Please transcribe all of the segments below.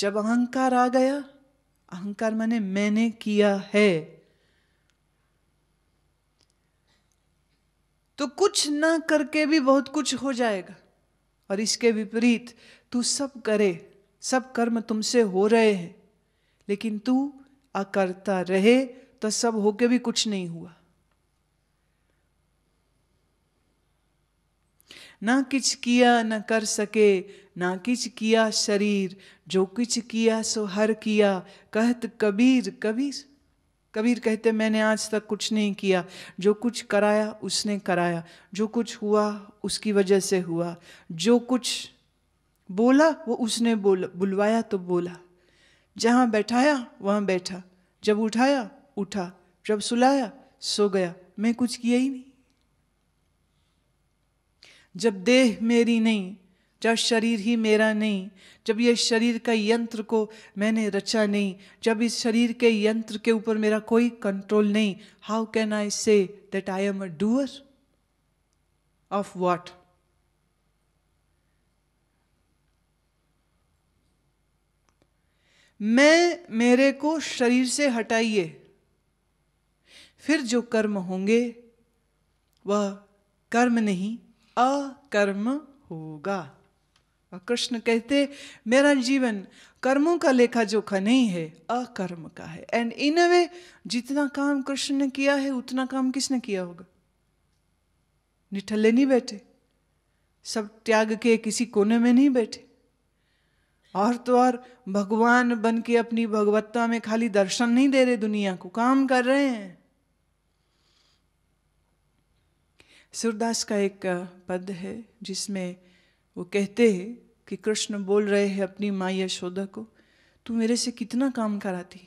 जब अहंकार आ गया अहंकार मैंने मैंने किया है तो कुछ ना करके भी बहुत कुछ हो जाएगा और इसके विपरीत तू सब करे सब कर्म तुमसे हो रहे हैं लेकिन तू अकर्ता रहे तो सब होके भी कुछ नहीं हुआ ना किच किया न कर सके ना किच किया शरीर जो किच किया सो हर किया कहत कबीर कबीर कबीर कहते मैंने आज तक कुछ नहीं किया जो कुछ कराया उसने कराया जो कुछ हुआ उसकी वजह से हुआ जो कुछ बोला वो उसने बोला बुलवाया तो बोला जहाँ बैठाया वहाँ बैठा जब उठाया उठा जब सुलाया सो गया मैं कुछ किया ही नहीं जब देह मेरी नहीं जब शरीर ही मेरा नहीं जब ये शरीर का यंत्र को मैंने रचा नहीं जब इस शरीर के यंत्र के ऊपर मेरा कोई कंट्रोल नहीं how can I say that I am a doer of what मैं मेरे को शरीर से हटाइए फिर जो कर्म होंगे वह कर्म नहीं अकर्म होगा और कृष्ण कहते मेरा जीवन कर्मों का लेखा जोखा नहीं है अकर्म का है एंड इन अ वे जितना काम कृष्ण ने किया है उतना काम किसने किया होगा निठल्ले नहीं बैठे सब त्याग के किसी कोने में नहीं बैठे और तो और भगवान बन के अपनी भगवत्ता में खाली दर्शन नहीं दे रहे दुनिया को काम कर रहे हैं सूरदास का एक पद है जिसमें वो कहते हैं कि कृष्ण बोल रहे हैं अपनी माँ यशोदा को तू मेरे से कितना काम कराती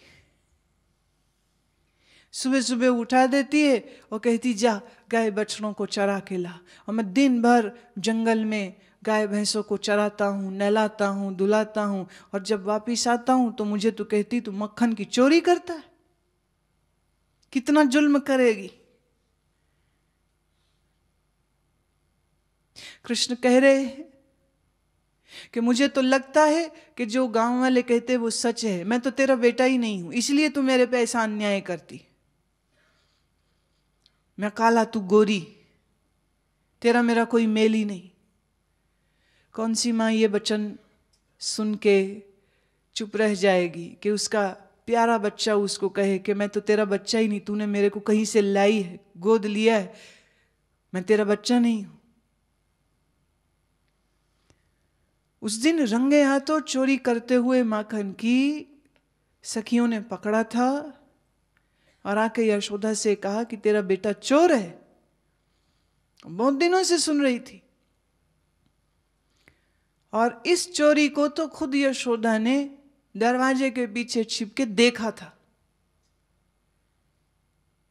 सुबह सुबह उठा देती है और कहती जा गाय बछड़ों को चरा के ला और मैं दिन भर जंगल में गाय भैंसों को चराता हूँ नहलाता हूँ धुलाता हूँ और जब वापिस आता हूँ तो मुझे तो कहती तू मक्खन की चोरी करता है कितना जुल्म करेगी कृष्ण कह रहे हैं कि मुझे तो लगता है कि जो गांव वाले कहते वो सच है मैं तो तेरा बेटा ही नहीं हूं इसलिए तू मेरे पे ऐसा अन्याय करती मैं काला तू गोरी तेरा मेरा कोई मेल ही नहीं कौन सी माँ ये बचन सुन के चुप रह जाएगी कि उसका प्यारा बच्चा उसको कहे कि मैं तो तेरा बच्चा ही नहीं तूने मेरे को कहीं से लाई है गोद लिया है मैं तेरा बच्चा नहीं हूं उस दिन रंगे हाथों चोरी करते हुए माखन की सखियों ने पकड़ा था और आके यशोदा से कहा कि तेरा बेटा चोर है बहुत दिनों से सुन रही थी और इस चोरी को तो खुद यशोदा ने दरवाजे के पीछे छिप के देखा था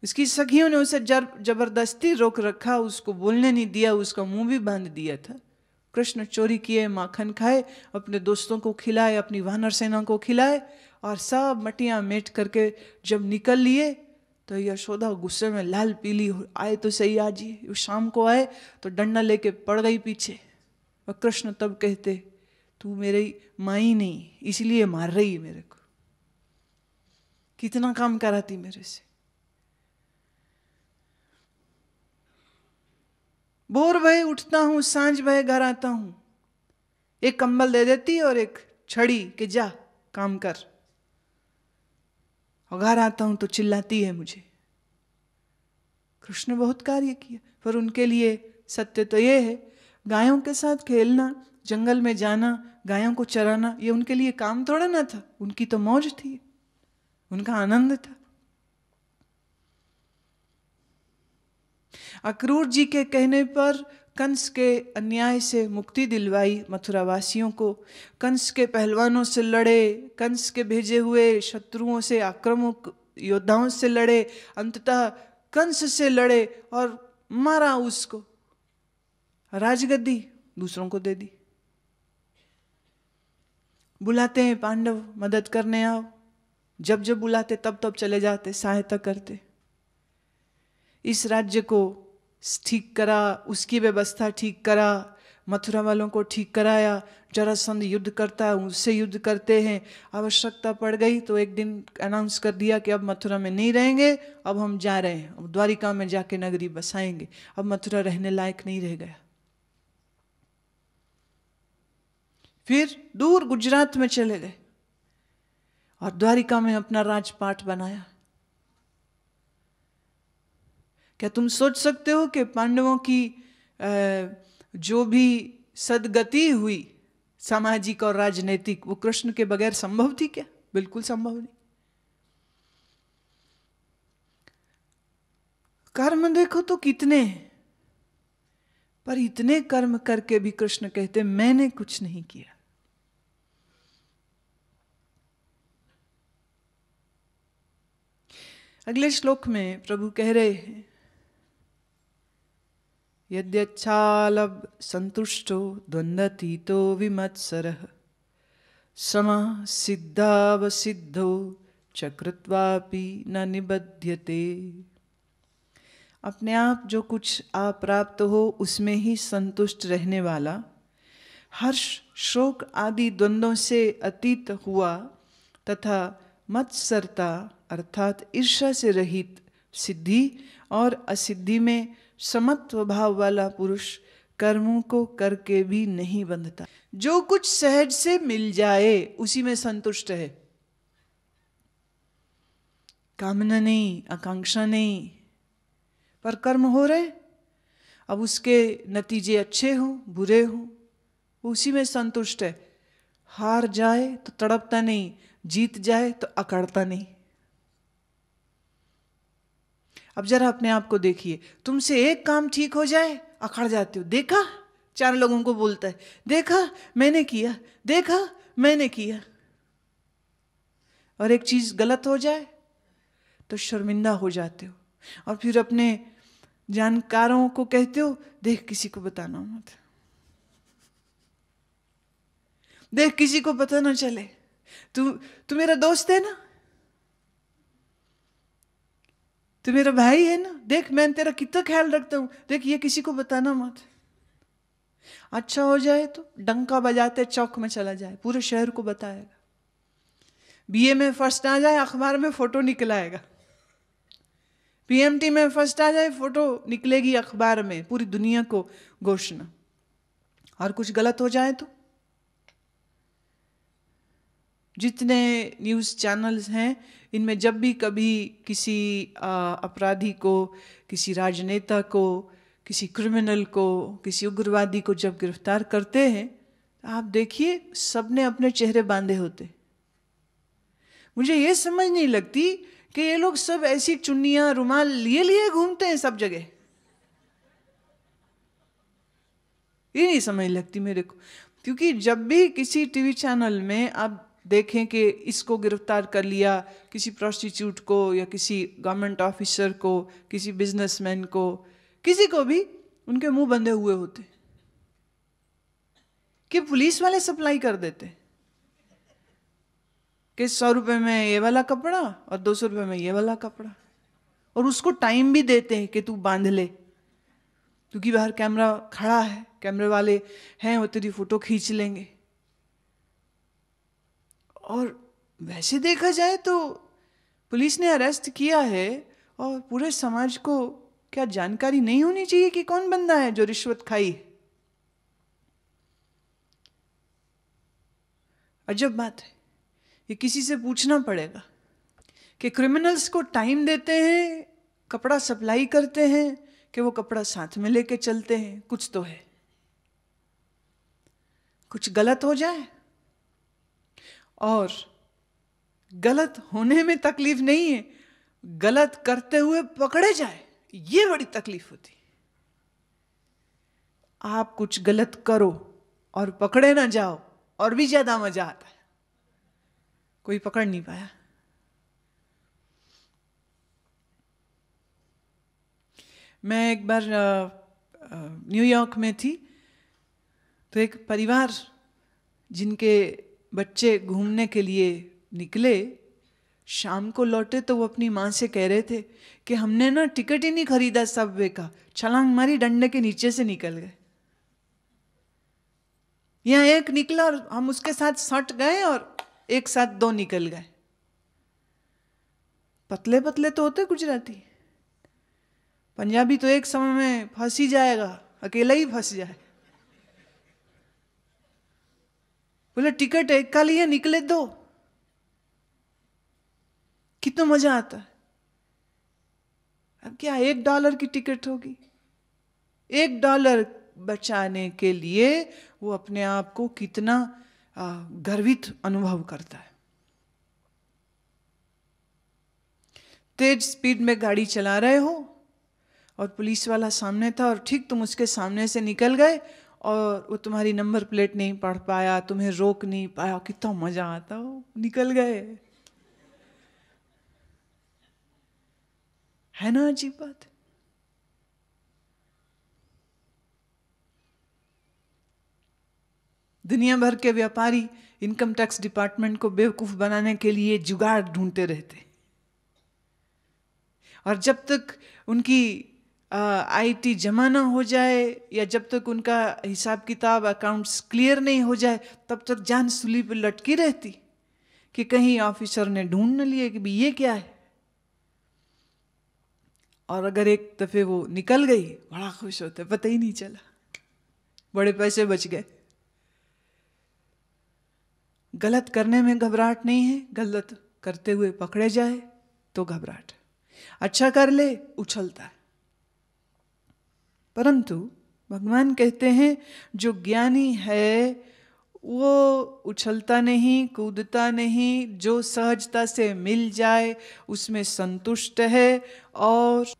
इसकी सखियों ने उसे जबरदस्ती रोक रखा उसको बोलने नहीं दिया उसका मुंह भी बांध दिया था कृष्ण चोरी किए माखन खाए अपने दोस्तों को खिलाए अपनी वानर सेना को खिलाए और सब मटियाँ मेट करके जब निकल लिए तो यशोदा गुस्से में लाल पीली आए तो सही आज ही शाम को आए तो डंडा लेके पड़ गई पीछे और कृष्ण तब कहते तू मेरी माँ ही नहीं इसलिए मार रही है मेरे को कितना काम कराती मेरे से बोर भय उठता हूँ सांझ भय घर आता हूँ एक कंबल दे देती और एक छड़ी कि जा काम कर और घर आता हूँ तो चिल्लाती है मुझे कृष्ण बहुत कार्य किया पर उनके लिए सत्य तो ये है गायों के साथ खेलना जंगल में जाना गायों को चराना ये उनके लिए काम थोड़ा ना था उनकी तो मौज थी उनका आनंद था अक्रूर जी के कहने पर कंस के अन्याय से मुक्ति दिलवाई मथुरावासियों को कंस के पहलवानों से लड़े कंस के भेजे हुए शत्रुओं से आक्रमक योद्धाओं से लड़े अंततः कंस से लड़े और मारा उसको राजगद्दी दूसरों को दे दी बुलाते हैं पांडव मदद करने आओ जब जब बुलाते तब तब चले जाते सहायता करते इस राज्य को ठीक करा उसकी व्यवस्था ठीक करा मथुरा वालों को ठीक कराया जरासंध युद्ध करता है उससे युद्ध करते हैं आवश्यकता पड़ गई तो एक दिन अनाउंस कर दिया कि अब मथुरा में नहीं रहेंगे अब हम जा रहे हैं अब द्वारिका में जाके नगरी बसाएंगे अब मथुरा रहने लायक नहीं रह गया फिर दूर गुजरात में चले गए और द्वारिका में अपना राजपाट बनाया क्या तुम सोच सकते हो कि पांडवों की जो भी सदगति हुई सामाजिक और राजनीतिक वो कृष्ण के बगैर संभव थी क्या बिल्कुल संभव नहीं कर्म देखो तो कितने पर इतने कर्म करके भी कृष्ण कहते मैंने कुछ नहीं किया अगले श्लोक में प्रभु कह रहे हैं यद्यच्छालभ संतुष्टो द्वन्द्वतीतो विमत्सर समः सिद्धावसिद्धो चकृत्वापि न निबध्यते अपने आप जो कुछ प्राप्त हो उसमें ही संतुष्ट रहने वाला हर्ष शोक आदि द्वंद्वों से अतीत हुआ तथा मत्सरता अर्थात ईर्षा से रहित सिद्धि और असिद्धि में समत्व भाव वाला पुरुष कर्मों को करके भी नहीं बंधता जो कुछ सहज से मिल जाए उसी में संतुष्ट है कामना नहीं आकांक्षा नहीं पर कर्म हो रहे अब उसके नतीजे अच्छे हों बुरे हों उसी में संतुष्ट है हार जाए तो तड़पता नहीं जीत जाए तो अकड़ता नहीं अब जरा अपने आप को देखिए तुमसे एक काम ठीक हो जाए अखड़ जाते हो देखा चार लोगों को बोलता है देखा मैंने किया देखा मैंने किया और एक चीज गलत हो जाए तो शर्मिंदा हो जाते हो और फिर अपने जानकारों को कहते हो देख किसी को बताना मत देख किसी को पता ना चले तू तू मेरा दोस्त है ना तो मेरा भाई है ना देख मैं तेरा कितना ख्याल रखता हूँ देख ये किसी को बताना मत अच्छा हो जाए तो डंका बजाते चौक में चला जाए पूरे शहर को बताएगा बीए में फर्स्ट आ जाए अखबार में फोटो निकलाएगा पीएमटी में फर्स्ट आ जाए फोटो निकलेगी अखबार में पूरी दुनिया को घोषणा और कुछ गलत हो जाए तो जितने न्यूज़ चैनल्स हैं इनमें जब भी कभी किसी अपराधी को किसी राजनेता को किसी क्रिमिनल को किसी उग्रवादी को जब गिरफ्तार करते हैं आप देखिए ने अपने चेहरे बांधे होते मुझे ये समझ नहीं लगती कि ये लोग सब ऐसी चुनिया रुमाल लिए लिए घूमते हैं सब जगह ये नहीं समझ लगती मेरे को क्योंकि जब भी किसी टीवी चैनल में आप देखें कि इसको गिरफ्तार कर लिया किसी प्रोस्टिट्यूट को या किसी गवर्नमेंट ऑफिसर को किसी बिजनेसमैन को किसी को भी उनके मुंह बंधे हुए होते कि पुलिस वाले सप्लाई कर देते कि सौ रुपये में ये वाला कपड़ा और दो सौ रुपये में ये वाला कपड़ा और उसको टाइम भी देते हैं कि तू बांध ले क्योंकि बाहर कैमरा खड़ा है कैमरे वाले हैं वो तेरी फोटो खींच लेंगे और वैसे देखा जाए तो पुलिस ने अरेस्ट किया है और पूरे समाज को क्या जानकारी नहीं होनी चाहिए कि कौन बंदा है जो रिश्वत खाई अजब बात है ये किसी से पूछना पड़ेगा कि क्रिमिनल्स को टाइम देते हैं कपड़ा सप्लाई करते हैं कि वो कपड़ा साथ में लेके चलते हैं कुछ तो है कुछ गलत हो जाए और गलत होने में तकलीफ नहीं है गलत करते हुए पकड़े जाए ये बड़ी तकलीफ होती आप कुछ गलत करो और पकड़े ना जाओ और भी ज्यादा मजा आता है कोई पकड़ नहीं पाया मैं एक बार न्यूयॉर्क में थी तो एक परिवार जिनके बच्चे घूमने के लिए निकले शाम को लौटे तो वो अपनी माँ से कह रहे थे कि हमने ना टिकट ही नहीं खरीदा सबवे का छलांग मारी डंडे के नीचे से निकल गए यहाँ एक निकला और हम उसके साथ सट गए और एक साथ दो निकल गए पतले पतले तो होते गुजराती पंजाबी तो एक समय में फंस ही जाएगा अकेला ही फंस जाए बोले टिकट है कल ये निकले दो कितना मजा आता है अब क्या एक डॉलर की टिकट होगी एक डॉलर बचाने के लिए वो अपने आप को कितना गर्वित अनुभव करता है तेज स्पीड में गाड़ी चला रहे हो और पुलिस वाला सामने था और ठीक तुम उसके सामने से निकल गए और वो तुम्हारी नंबर प्लेट नहीं पढ़ पाया तुम्हें रोक नहीं पाया कितना मजा आता हो निकल गए है ना अजीब बात दुनिया भर के व्यापारी इनकम टैक्स डिपार्टमेंट को बेवकूफ बनाने के लिए जुगाड़ ढूंढते रहते और जब तक उनकी आईटी जमा ना हो जाए या जब तक उनका हिसाब किताब अकाउंट्स क्लियर नहीं हो जाए तब तक जान सुली पर लटकी रहती कि कहीं ऑफिसर ने ढूंढ न लिए कि भी ये क्या है और अगर एक दफ़े वो निकल गई बड़ा खुश होता पता ही नहीं चला बड़े पैसे बच गए गलत करने में घबराहट नहीं है गलत करते हुए पकड़े जाए तो घबराहट अच्छा कर ले उछलता है परंतु भगवान कहते हैं जो ज्ञानी है वो उछलता नहीं कूदता नहीं जो सहजता से मिल जाए उसमें संतुष्ट है और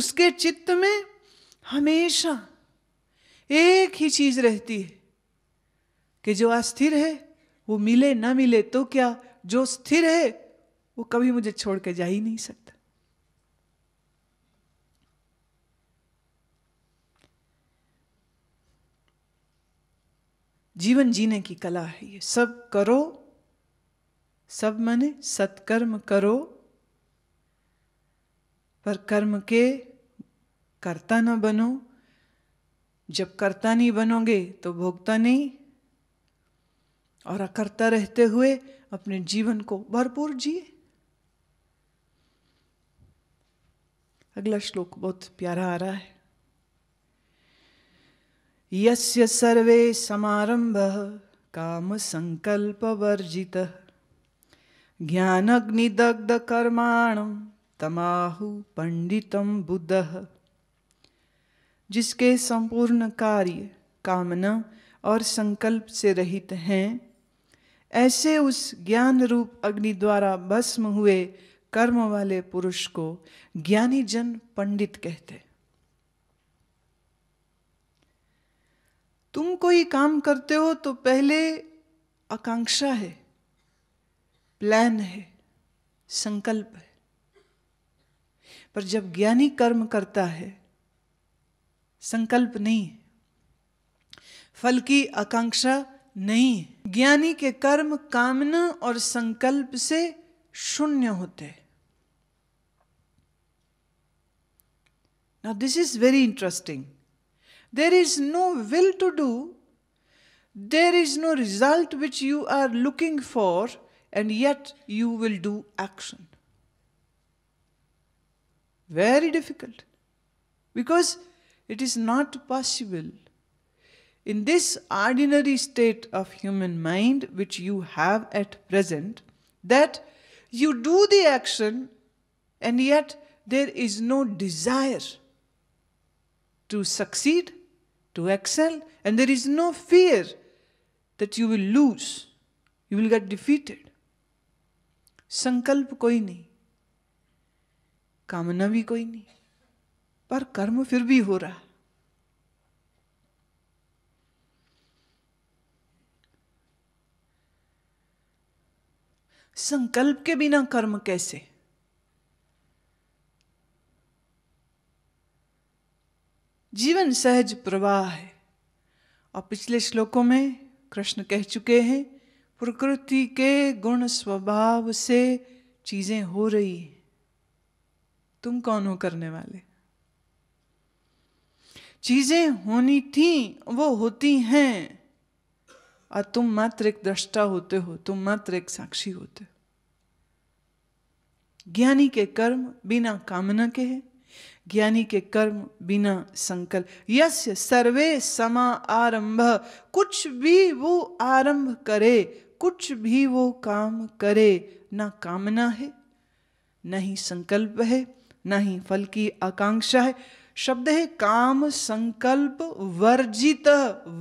उसके चित्त में हमेशा एक ही चीज रहती है कि जो अस्थिर है वो मिले ना मिले तो क्या जो स्थिर है वो कभी मुझे छोड़ के जा ही नहीं सकता जीवन जीने की कला है ये सब करो सब मने सत्कर्म करो पर कर्म के कर्ता न बनो जब कर्ता नहीं बनोगे तो भोगता नहीं और अकर्ता रहते हुए अपने जीवन को भरपूर जिए अगला श्लोक बहुत प्यारा आ रहा है यस्य सर्वे ज्ञान अग्निदग्ध कर्माण तमाहु पंडितम बुद्ध जिसके संपूर्ण कार्य कामना और संकल्प से रहित हैं ऐसे उस ज्ञान रूप अग्नि द्वारा भस्म हुए कर्म वाले पुरुष को ज्ञानी जन पंडित कहते हैं तुम कोई काम करते हो तो पहले आकांक्षा है प्लान है संकल्प है पर जब ज्ञानी कर्म करता है संकल्प नहीं है फल की आकांक्षा नहीं है ज्ञानी के कर्म कामना और संकल्प से शून्य होते हैं this is very interesting There is no will to do, there is no result which you are looking for, and yet you will do action. Very difficult because it is not possible. In this ordinary state of human mind which you have at present, that you do the action and yet there is no desire to succeed to excel, and there is no fear that you will lose, you will get defeated. संकल्प कोई नहीं कामना भी कोई नहीं पर कर्म फिर भी हो रहा संकल्प के बिना कर्म कैसे जीवन सहज प्रवाह है और पिछले श्लोकों में कृष्ण कह चुके हैं प्रकृति के गुण स्वभाव से चीजें हो रही हैं तुम कौन हो करने वाले चीजें होनी थी वो होती हैं और तुम मात्र एक दृष्टा होते हो तुम मात्र एक साक्षी होते हो ज्ञानी के कर्म बिना कामना के हैं ज्ञानी के कर्म बिना संकल्प यस्य सर्वे समा आरंभ कुछ भी वो आरंभ करे कुछ भी वो काम करे ना कामना है न ही संकल्प है न ही फल की आकांक्षा है शब्द है काम संकल्प वर्जित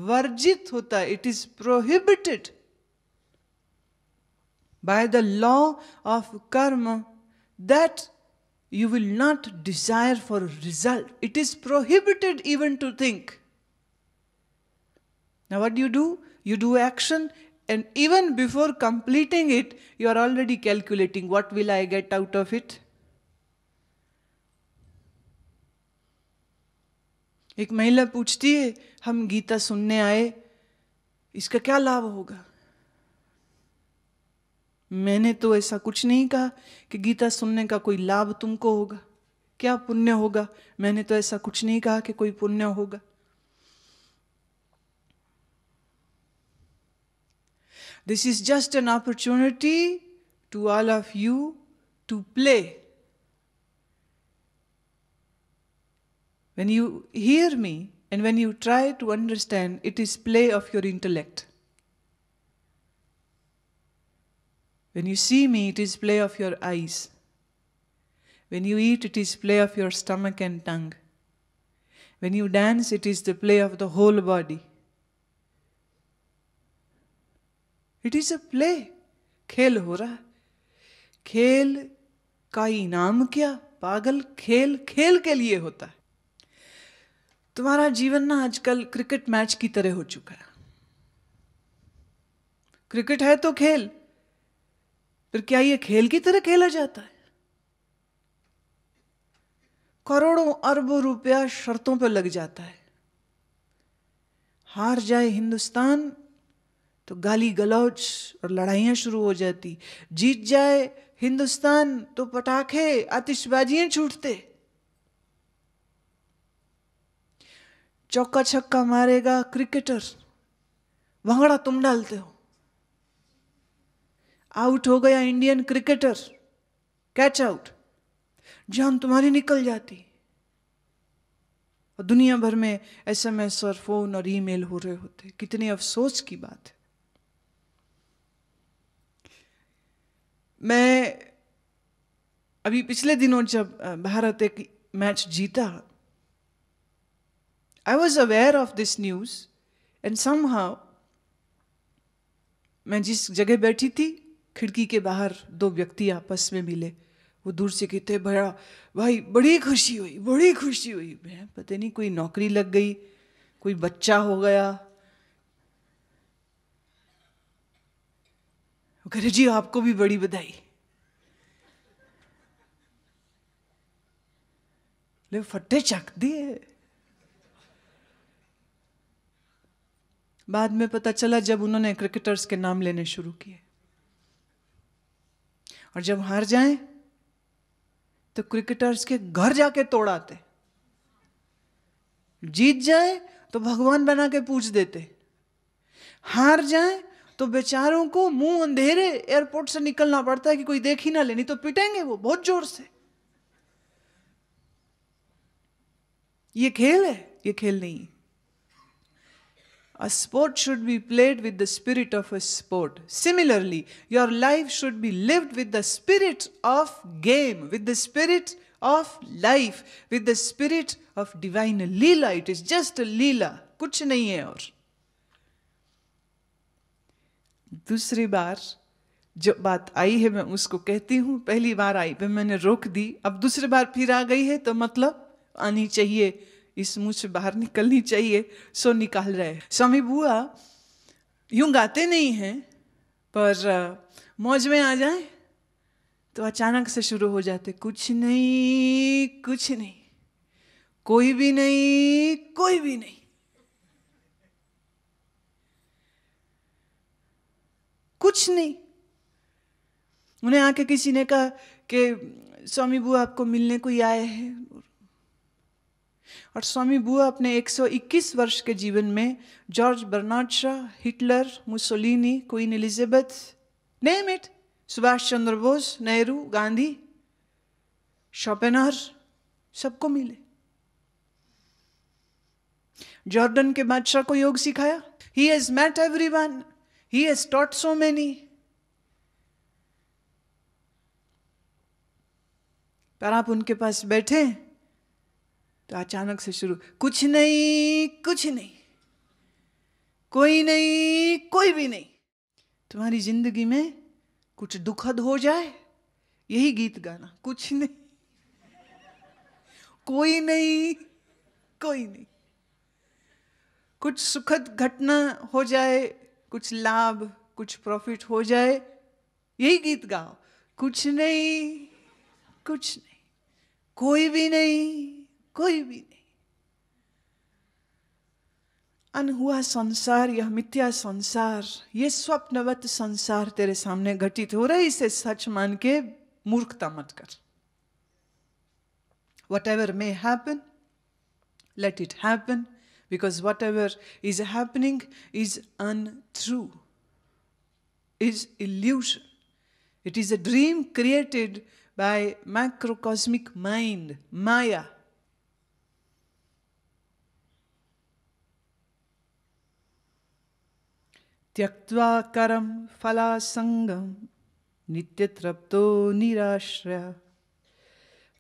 वर्जित होता है it is prohibited by the law of karma that you will not desire for a result. It is prohibited even to think. Now, what do you do? You do action, and even before completing it, you are already calculating what will I get out of it. एक महिला पूछती है हम गीता सुनने आए इसका क्या लाभ होगा मैंने तो ऐसा कुछ नहीं कहा कि गीता सुनने का कोई लाभ तुमको होगा क्या पुण्य होगा मैंने तो ऐसा कुछ नहीं कहा कि कोई पुण्य होगा this is just an opportunity to all of you to play when you hear me and when you try to understand it is play of your intellect When you see me, it is play of your eyes. When you eat, it is play of your stomach and tongue. When you dance, it is the play of the whole body. It is a play. खेल हो रहा है खेल का इनाम क्या पागल खेल खेल के लिए होता है तुम्हारा जीवन ना आजकल क्रिकेट मैच की तरह हो चुका है क्रिकेट है तो खेल फिर क्या यह खेल की तरह खेला जाता है करोड़ों अरबों रुपया शर्तों पर लग जाता है हार जाए हिंदुस्तान तो गाली गलौज और लड़ाइयां शुरू हो जाती जीत जाए हिंदुस्तान तो पटाखे आतिशबाजियां छूटते चौका छक्का मारेगा क्रिकेटर वंगड़ा तुम डालते हो आउट हो गया इंडियन क्रिकेटर कैच आउट जान तुम्हारी निकल जाती और दुनिया भर में एसएमएस और फोन और ईमेल हो रहे होते कितने अफसोस की बात है मैं अभी पिछले दिनों जब भारत एक मैच जीता I was aware of this news and somehow मैं जिस जगह बैठी थी खिड़की के बाहर दो व्यक्ति आपस में मिले वो दूर से कहते बड़ा भाई बड़ी खुशी हुई बड़ी खुशी हुई मैं पता नहीं कोई नौकरी लग गई कोई बच्चा हो गया वो कह रहे जी आपको भी बड़ी बधाई ले चक दिए बाद में पता चला जब उन्होंने क्रिकेटर्स के नाम लेने शुरू किए और जब हार जाएं तो क्रिकेटर्स के घर जाके तोड़ाते जीत जाए तो भगवान बना के पूछ देते हार जाए तो बेचारों को मुंह अंधेरे एयरपोर्ट से निकलना पड़ता है कि कोई देख ही ना ले नहीं तो पिटेंगे वो बहुत जोर से ये खेल है ये खेल नहीं है A sport should be played with the spirit of a sport. Similarly, your life should be lived with the spirit of game, with the spirit of life, with the spirit of divine Leela. It is just a Leela, Kuch nahi hai aur. दूसरी बार जो बात आई है मैं उसको कहती हूँ पहली बार आई पे मैंने रोक दी अब दूसरी बार फिर आ गई है तो मतलब आनी चाहिए इस मुंह से बाहर निकलनी चाहिए सो निकाल रहे स्वामी बुआ यूं गाते नहीं हैं पर मौज में आ जाए तो अचानक से शुरू हो जाते कुछ नहीं कुछ नहीं कोई भी नहीं कोई भी नहीं कुछ नहीं उन्हें आके किसी ने कहा कि स्वामी बुआ आपको मिलने को आए हैं और स्वामी बुआ अपने 121 वर्ष के जीवन में George Bernard Shaw Hitler Mussolini Queen Elizabeth name it Subhash Chandra Bose Nehru Gandhi Schopenhauer सबको मिले जॉर्डन के बादशाह को योग सिखाया he has met everyone he has taught so many पर आप उनके पास बैठे तो अचानक से शुरू कुछ नहीं कुछ नहीं कोई नहीं कोई भी नहीं तुम्हारी जिंदगी में कुछ दुखद हो जाए यही गीत गाना कुछ नहीं कोई नहीं कोई नहीं कुछ सुखद घटना हो जाए कुछ लाभ कुछ प्रॉफिट हो जाए यही गीत गाओ कुछ नहीं कुछ नहीं कोई भी नहीं कोई भी नहीं अनहुआ संसार यह मिथ्या संसार ये स्वप्नवत संसार तेरे सामने घटित हो रहा है इसे सच मान के मूर्खता मत कर whatever may happen let it happen because whatever is happening is untrue is illusion it is a dream created by microcosmic mind maya त्यक्त्वा करं फलासङ्गं नित्यतृप्तो निराश्रय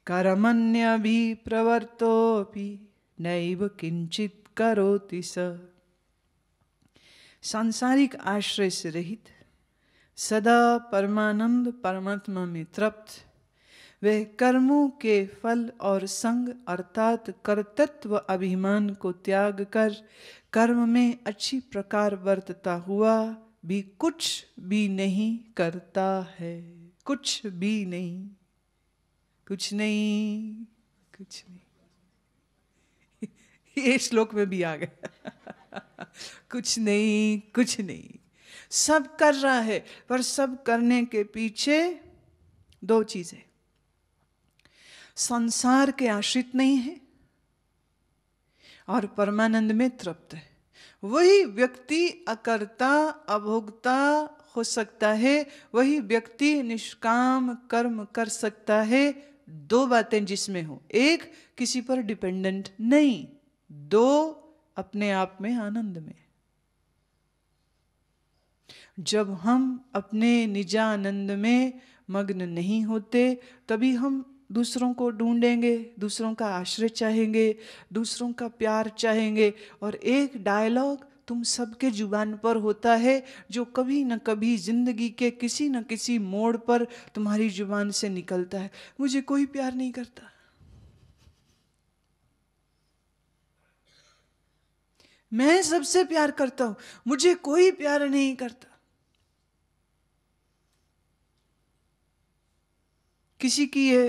कर्मण्यभिप्रवर्तोऽपि नैव किंचित करोति स सांसारिक आश्रय से रहित सदा परमानंद परमात्मा में तृप्त वह कर्मों के फल और संग अर्थात कर्तत्व अभिमान को त्याग कर कर्म में अच्छी प्रकार वर्तता हुआ भी कुछ भी नहीं करता है कुछ भी नहीं कुछ नहीं कुछ नहीं ये श्लोक में भी आ गया कुछ नहीं कुछ नहीं सब कर रहा है पर सब करने के पीछे दो चीजें संसार के आश्रित नहीं है और परमानंद में तृप्त है वही व्यक्ति अकर्ता अभोक्ता हो सकता है वही व्यक्ति निष्काम कर्म कर सकता है दो बातें जिसमें हो एक किसी पर डिपेंडेंट नहीं दो अपने आप में आनंद में जब हम अपने निजानंद में मग्न नहीं होते तभी हम दूसरों को ढूंढेंगे दूसरों का आश्रय चाहेंगे दूसरों का प्यार चाहेंगे और एक डायलॉग तुम सबके जुबान पर होता है जो कभी न कभी ज़िंदगी के किसी न किसी मोड़ पर तुम्हारी जुबान से निकलता है मुझे कोई प्यार नहीं करता मैं सबसे प्यार करता हूं मुझे कोई प्यार नहीं करता किसी की ये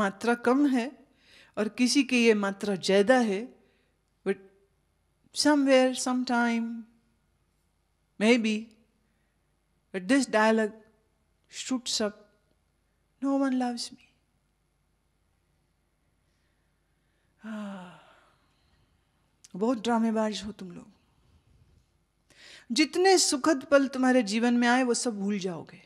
मात्रा कम है और किसी की ये मात्रा ज़्यादा है but somewhere some time may be but this dialogue shoots सब no one loves me ah, बहुत ड्रामेबाज हो तुम लोग जितने सुखद पल तुम्हारे जीवन में आए वो सब भूल जाओगे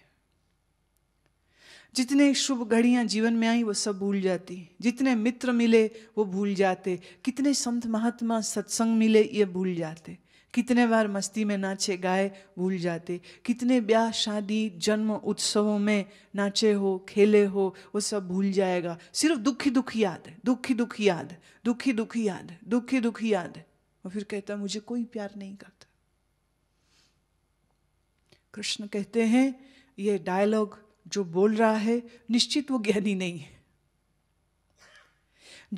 जितने शुभ घड़ियाँ जीवन में आई वो सब भूल जाती जितने मित्र मिले वो भूल जाते कितने संत महात्मा सत्संग मिले ये भूल जाते कितने बार मस्ती में नाचे गाए भूल जाते कितने ब्याह शादी जन्म उत्सवों में नाचे हो खेले हो वो सब भूल जाएगा सिर्फ दुखी दुखी याद है दुखी दुखी याद दुखी दुखी याद दुखी दुखी याद है और फिर कहता है मुझे कोई प्यार नहीं करता कृष्ण कहते हैं ये डायलॉग जो बोल रहा है निश्चित वो ज्ञानी नहीं है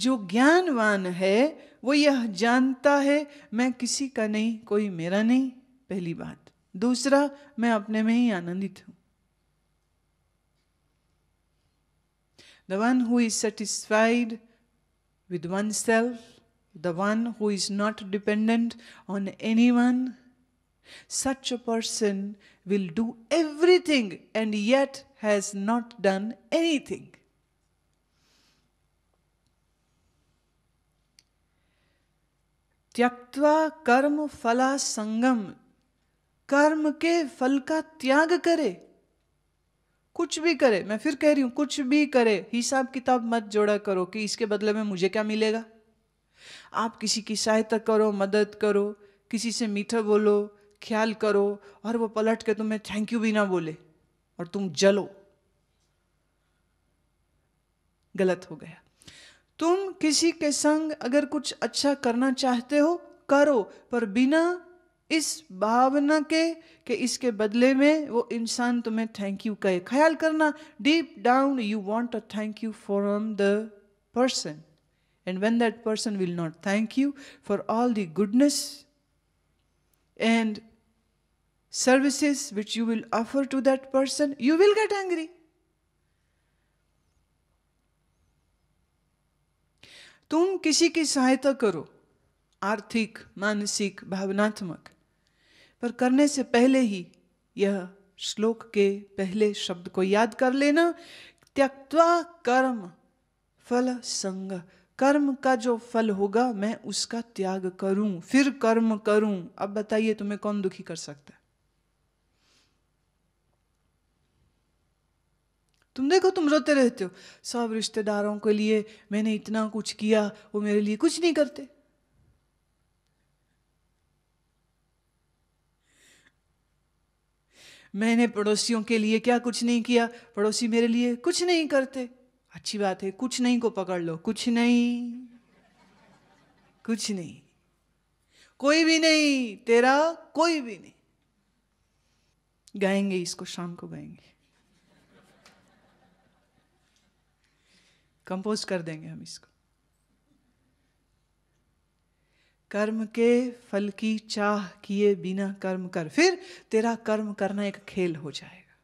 जो ज्ञानवान है वो यह जानता है मैं किसी का नहीं कोई मेरा नहीं पहली बात दूसरा मैं अपने में ही आनंदित हूं who is satisfied with oneself the one who is not dependent on anyone Such a person will do everything and yet has not done anything. त्यक्त्वा कर्म फला संगम कर्म के फल का त्याग करे कुछ भी करे मैं फिर कह रही हूं कुछ भी करे हिसाब किताब मत जोड़ा करो कि इसके बदले में मुझे क्या मिलेगा आप किसी की सहायता करो मदद करो किसी से मीठा बोलो ख्याल करो और वो पलट के तुम्हें थैंक यू भी ना बोले और तुम जलो गलत हो गया तुम किसी के संग अगर कुछ अच्छा करना चाहते हो करो पर बिना इस भावना के कि इसके बदले में वो इंसान तुम्हें थैंक यू कहे ख्याल करना deep down you want a thank you for the person and when that person will not thank you for all the goodness and services which you will offer to that person, you will get angry. तुम किसी की सहायता करो आर्थिक मानसिक भावनात्मक पर करने से पहले ही यह श्लोक के पहले शब्द को याद कर लेना त्यक्वा कर्म फल संग कर्म का जो फल होगा मैं उसका त्याग करूं फिर कर्म करूं अब बताइए तुम्हें कौन दुखी कर सकता है तुम देखो तुम रोते रहते हो सब रिश्तेदारों के लिए मैंने इतना कुछ किया वो मेरे लिए कुछ नहीं करते मैंने पड़ोसियों के लिए क्या कुछ नहीं किया पड़ोसी मेरे लिए कुछ नहीं करते अच्छी बात है कुछ नहीं को पकड़ लो कुछ नहीं कुछ नहीं कोई भी नहीं तेरा कोई भी नहीं गाएंगे इसको शाम को गाएंगे कंपोज कर देंगे हम इसको कर्म के फल की चाह किए बिना कर्म कर फिर तेरा कर्म करना एक खेल हो जाएगा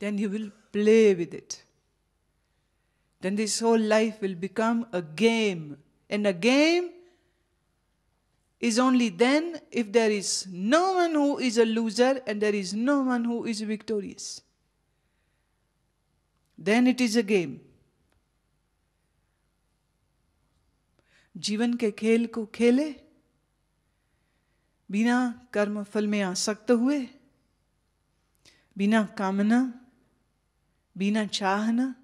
then you will play with it then this whole life will become a game and a game is only then if there is no one who is a loser and there is no one who is victorious then it is a game जीवन के खेल को खेले बिना कर्म फल में आसक्त हुए बिना कामना बिना चाहना